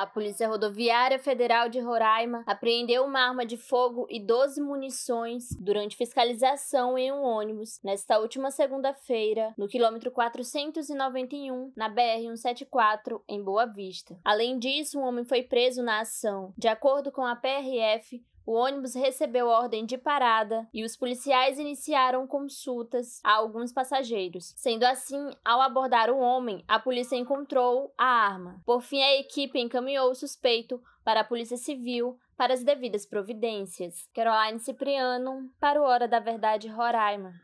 A Polícia Rodoviária Federal de Roraima apreendeu uma arma de fogo e 12 munições durante fiscalização em um ônibus nesta última segunda-feira, no quilômetro 491, na BR-174, em Boa Vista. Além disso, um homem foi preso na ação. De acordo com a PRF, o ônibus recebeu ordem de parada e os policiais iniciaram consultas a alguns passageiros. Sendo assim, ao abordar o homem, a polícia encontrou a arma. Por fim, a equipe encaminhou o suspeito para a Polícia Civil para as devidas providências. Caroline Cipriano, para o Hora da Verdade Roraima.